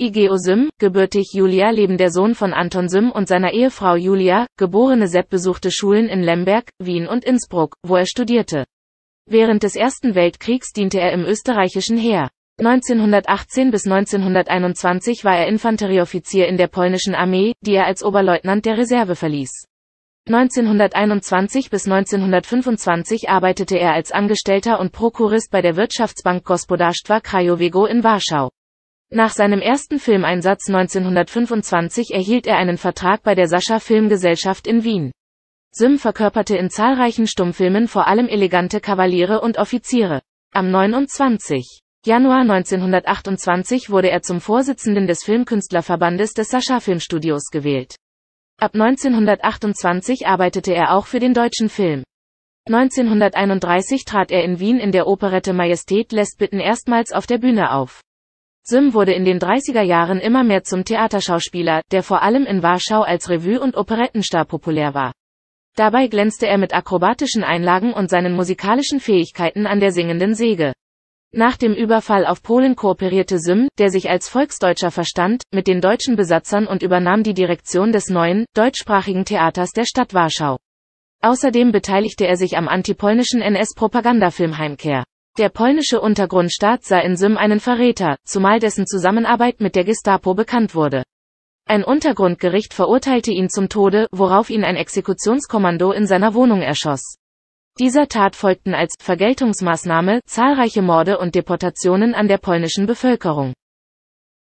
Igeo Sim, gebürtig Julia Leben der Sohn von Anton Sim und seiner Ehefrau Julia, geborene Sepp besuchte Schulen in Lemberg, Wien und Innsbruck, wo er studierte. Während des Ersten Weltkriegs diente er im österreichischen Heer. 1918 bis 1921 war er Infanterieoffizier in der polnischen Armee, die er als Oberleutnant der Reserve verließ. 1921 bis 1925 arbeitete er als Angestellter und Prokurist bei der Wirtschaftsbank Gospodarstwa Krajowego in Warschau. Nach seinem ersten Filmeinsatz 1925 erhielt er einen Vertrag bei der Sascha Filmgesellschaft in Wien. Sim verkörperte in zahlreichen Stummfilmen vor allem elegante Kavaliere und Offiziere. Am 29. Januar 1928 wurde er zum Vorsitzenden des Filmkünstlerverbandes des Sascha Filmstudios gewählt. Ab 1928 arbeitete er auch für den deutschen Film. 1931 trat er in Wien in der Operette Majestät lässt bitten erstmals auf der Bühne auf. Sim wurde in den 30er Jahren immer mehr zum Theaterschauspieler, der vor allem in Warschau als Revue- und Operettenstar populär war. Dabei glänzte er mit akrobatischen Einlagen und seinen musikalischen Fähigkeiten an der singenden Säge. Nach dem Überfall auf Polen kooperierte Sim, der sich als Volksdeutscher verstand, mit den deutschen Besatzern und übernahm die Direktion des neuen, deutschsprachigen Theaters der Stadt Warschau. Außerdem beteiligte er sich am antipolnischen NS-Propagandafilm Heimkehr. Der polnische Untergrundstaat sah in Sym einen Verräter, zumal dessen Zusammenarbeit mit der Gestapo bekannt wurde. Ein Untergrundgericht verurteilte ihn zum Tode, worauf ihn ein Exekutionskommando in seiner Wohnung erschoss. Dieser Tat folgten als Vergeltungsmaßnahme zahlreiche Morde und Deportationen an der polnischen Bevölkerung.